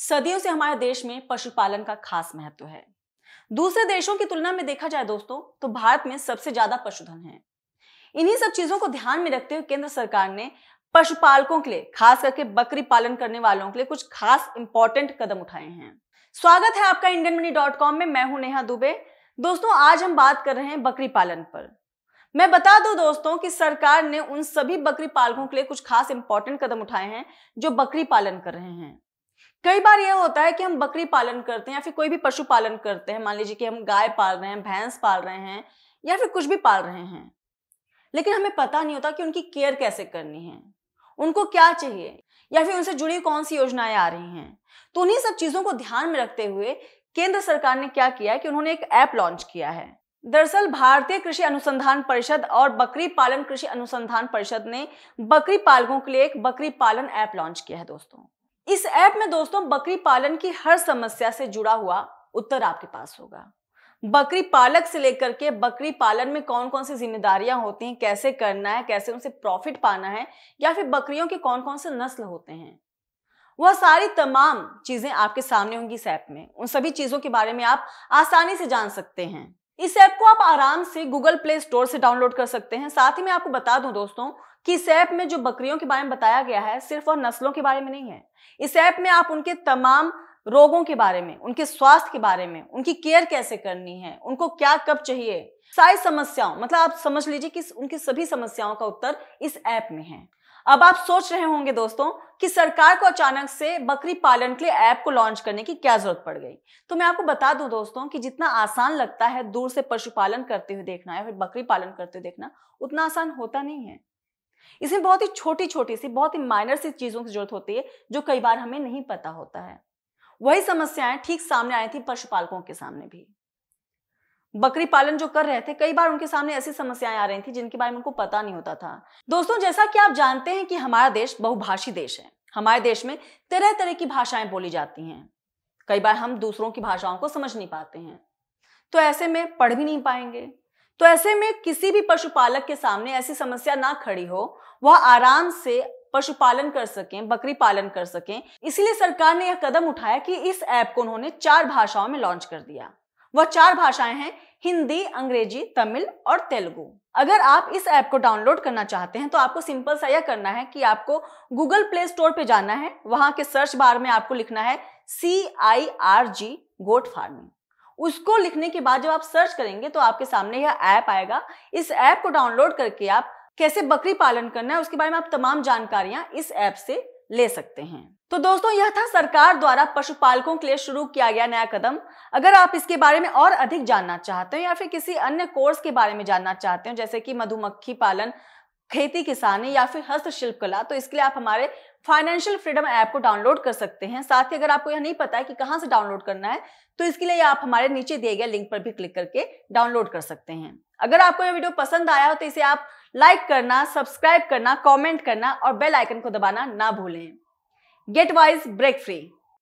सदियों से हमारे देश में पशुपालन का खास महत्व है दूसरे देशों की तुलना में देखा जाए दोस्तों तो भारत में सबसे ज्यादा पशुधन है इन्हीं सब चीजों को ध्यान में रखते हुए केंद्र सरकार ने पशुपालकों के लिए खास करके बकरी पालन करने वालों के लिए कुछ खास इंपॉर्टेंट कदम उठाए हैं स्वागत है आपका इंडियन मनी डॉट कॉम में मैं हूं नेहा दुबे दोस्तों आज हम बात कर रहे हैं बकरी पालन पर मैं बता दूं दोस्तों कि सरकार ने उन सभी बकरी पालकों के लिए कुछ खास इंपॉर्टेंट कदम उठाए हैं जो बकरी पालन कर रहे हैं कई बार यह होता है कि हम बकरी पालन करते हैं या फिर कोई भी पशु पालन करते हैं मान लीजिए कि हम गाय पाल रहे हैं भैंस पाल रहे हैं या फिर कुछ भी पाल रहे हैं लेकिन हमें पता नहीं होता कि उनकी केयर कैसे करनी है उनको क्या चाहिए या फिर उनसे जुड़ी कौन सी योजनाएं आ रही हैं तो उन्हीं सब चीज़ों को ध्यान में रखते हुए केंद्र सरकार ने क्या किया है कि उन्होंने एक ऐप लॉन्च किया है दरअसल भारतीय कृषि अनुसंधान परिषद और बकरी पालन कृषि अनुसंधान परिषद ने बकरी पालकों के लिए एक बकरी पालन ऐप लॉन्च किया है दोस्तों इस ऐप में दोस्तों बकरी पालन की हर समस्या से जुड़ा हुआ उत्तर आपके पास होगा बकरी पालक से लेकर के बकरी पालन में कौन कौन सी जिम्मेदारियां होती हैं कैसे करना है कैसे उनसे प्रॉफिट पाना है या फिर बकरियों के कौन कौन से नस्ल होते हैं वह सारी तमाम चीजें आपके सामने होंगी इस ऐप में उन सभी चीजों के बारे में आप आसानी से जान सकते हैं इस ऐप को आप आराम से गूगल प्ले स्टोर से डाउनलोड कर सकते हैं साथ ही मैं आपको बता दूं दोस्तों कि इस ऐप में जो बकरियों के बारे में बताया गया है सिर्फ और नस्लों के बारे में नहीं है इस ऐप में आप उनके तमाम रोगों के बारे में उनके स्वास्थ्य के बारे में उनकी केयर कैसे करनी है उनको क्या कब चाहिए सारी समस्याओं मतलब आप समझ लीजिए कि उनकी सभी समस्याओं का उत्तर इस ऐप में है अब आप सोच रहे होंगे दोस्तों कि सरकार को अचानक से बकरी पालन के लिए ऐप को लॉन्च करने की क्या जरूरत पड़ गई तो मैं आपको बता दूं दोस्तों कि जितना आसान लगता है दूर से पशुपालन करते हुए देखना या फिर बकरी पालन करते हुए देखना उतना आसान होता नहीं है इसमें बहुत ही छोटी छोटी सी बहुत ही माइनर सी चीज़ों की जरूरत होती है जो कई बार हमें नहीं पता होता है वही समस्याएं ठीक सामने आई थी पशुपालकों के सामने भी बकरी पालन जो कर रहे थे कई बार उनके सामने ऐसी समस्याएं आ रही थी जिनके बारे में उनको पता नहीं होता था दोस्तों जैसा कि आप जानते हैं कि हमारा देश बहुभाषी देश है हमारे देश में तरह तरह की भाषाएं बोली जाती हैं कई बार हम दूसरों की भाषाओं को समझ नहीं पाते हैं तो ऐसे में पढ़ भी नहीं पाएंगे तो ऐसे में किसी भी पशुपालक के सामने ऐसी समस्या ना खड़ी हो वह आराम से पशुपालन कर सकें बकरी पालन कर सकें इसलिए सरकार ने यह कदम उठाया कि इस ऐप को उन्होंने चार भाषाओं में लॉन्च कर दिया वह चार भाषाएं हैं हिंदी अंग्रेजी तमिल और तेलुगु अगर आप इस ऐप को डाउनलोड करना चाहते हैं तो आपको सिंपल सा यह करना है कि आपको गूगल प्ले स्टोर पे जाना है वहां के सर्च बार में आपको लिखना है सी I R G goat farming उसको लिखने के बाद जब आप सर्च करेंगे तो आपके सामने यह ऐप आएगा इस ऐप को डाउनलोड करके आप कैसे बकरी पालन करना है उसके बारे में आप तमाम जानकारियां इस ऐप से ले सकते हैं तो दोस्तों यह था सरकार द्वारा पशुपालकों के लिए शुरू किया गया नया कदम अगर आप इसके बारे में और अधिक जानना चाहते हो या फिर किसी अन्य कोर्स के बारे में जानना चाहते हो जैसे कि मधुमक्खी पालन खेती किसानी या फिर हस्तशिल्प कला तो इसके लिए आप हमारे फाइनेंशियल फ्रीडम ऐप को डाउनलोड कर सकते हैं साथ ही अगर आपको यह नहीं पता है कि कहाँ से डाउनलोड करना है तो इसके लिए आप हमारे नीचे दिए गए लिंक पर भी क्लिक करके डाउनलोड कर सकते हैं अगर आपको यह वीडियो पसंद आया हो तो इसे आप लाइक करना सब्सक्राइब करना कॉमेंट करना और बेल आइकन को दबाना ना भूलें गेट वाइज ब्रेक फ्री